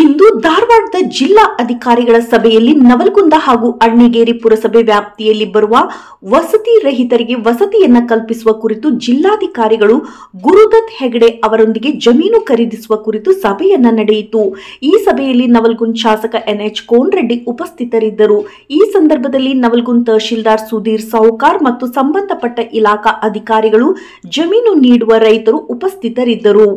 ಇಂದು ಧಾರವಾಡದ ಜಿಲ್ಲಾ ಅಧಿಕಾರಿಗಳ ಸಭೆಯಲ್ಲಿ ನವಲ್ಗುಂದ ಹಾಗೂ ಅಣ್ಣಿಗೇರಿ ಪುರಸಭೆ ವ್ಯಾಪ್ತಿಯಲ್ಲಿ ಬರುವ ವಸತಿ ರಹಿತರಿಗೆ ವಸತಿಯನ್ನ ಕಲ್ಪಿಸುವ ಕುರಿತು ಜಿಲ್ಲಾಧಿಕಾರಿಗಳು ಗುರುದತ್ ಹೆಗಡೆ ಅವರೊಂದಿಗೆ ಜಮೀನು ಖರೀದಿಸುವ ಕುರಿತು ಸಭೆಯನ್ನ ನಡೆಯಿತು ಈ ಸಭೆಯಲ್ಲಿ ನವಲ್ಗುಂದ್ ಶಾಸಕ ಎನ್ಎಚ್ ಕೋನ್ ಉಪಸ್ಥಿತರಿದ್ದರು ಈ ಸಂದರ್ಭದಲ್ಲಿ ನವಲ್ಗುಂದ್ ತಹಶೀಲ್ದಾರ್ ಸುಧೀರ್ ಸಾವುಕಾರ್ ಮತ್ತು ಸಂಬಂಧಪಟ್ಟ ಇಲಾಖಾ ಅಧಿಕಾರಿಗಳು ಜಮೀನು ನೀಡುವ ರೈತರು ಉಪಸ್ಥಿತರಿದ್ದರು